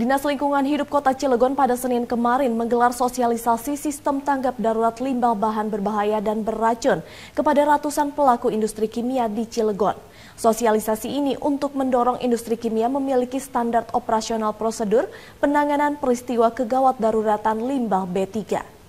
Dinas Lingkungan Hidup Kota Cilegon pada Senin kemarin menggelar sosialisasi sistem tanggap darurat limbah bahan berbahaya dan beracun kepada ratusan pelaku industri kimia di Cilegon. Sosialisasi ini untuk mendorong industri kimia memiliki standar operasional prosedur penanganan peristiwa kegawat daruratan limbah B3.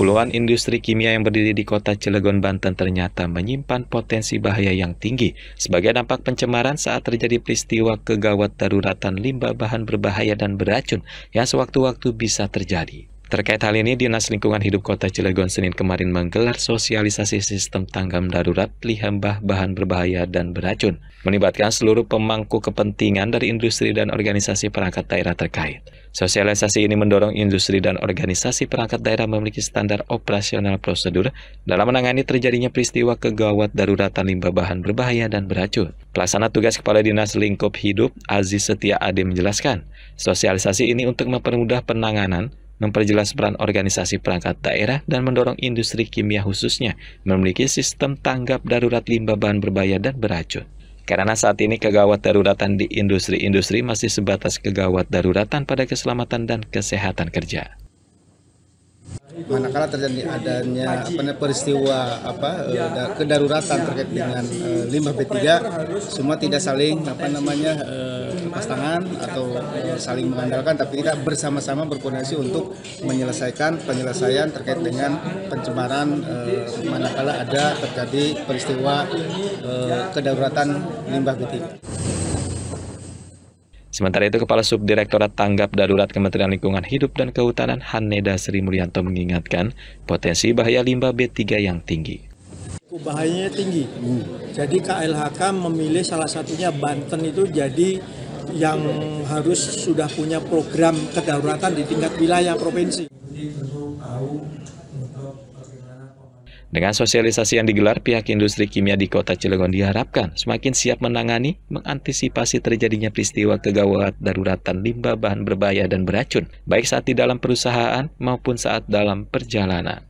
Puluhan industri kimia yang berdiri di kota Cilegon, Banten ternyata menyimpan potensi bahaya yang tinggi sebagai dampak pencemaran saat terjadi peristiwa kegawat daruratan limbah bahan berbahaya dan beracun yang sewaktu-waktu bisa terjadi. Terkait hal ini, Dinas Lingkungan Hidup Kota Cilegon Senin kemarin menggelar sosialisasi sistem tanggam darurat lihambah bahan berbahaya dan beracun, melibatkan seluruh pemangku kepentingan dari industri dan organisasi perangkat daerah terkait. Sosialisasi ini mendorong industri dan organisasi perangkat daerah memiliki standar operasional prosedur dalam menangani terjadinya peristiwa kegawat daruratan limbah bahan berbahaya dan beracun. Pelaksana tugas Kepala Dinas Lingkup Hidup, Aziz Setia Ade menjelaskan, sosialisasi ini untuk mempermudah penanganan memperjelas peran organisasi perangkat daerah dan mendorong industri kimia khususnya memiliki sistem tanggap darurat limbah bahan berbahaya dan beracun. Karena saat ini kegawat daruratan di industri-industri masih sebatas kegawat daruratan pada keselamatan dan kesehatan kerja manakala terjadi adanya apa, peristiwa apa eh, kedaruratan terkait dengan eh, limbah B3 semua tidak saling apa namanya eh, tangan atau saling mengandalkan tapi tidak bersama-sama berkoordinasi untuk menyelesaikan penyelesaian terkait dengan pencemaran eh, manakala ada terjadi peristiwa eh, kedaruratan limbah B B3. Sementara itu, Kepala Subdirektorat Tanggap Darurat Kementerian Lingkungan Hidup dan Kehutanan Haneda Sri Mulyanto mengingatkan potensi bahaya limbah B3 yang tinggi. Bahayanya tinggi, jadi KLHK memilih salah satunya Banten itu jadi yang harus sudah punya program kedaruratan di tingkat wilayah provinsi. Dengan sosialisasi yang digelar, pihak industri kimia di kota Cilegon diharapkan semakin siap menangani, mengantisipasi terjadinya peristiwa kegawat daruratan limbah bahan berbahaya dan beracun, baik saat di dalam perusahaan maupun saat dalam perjalanan.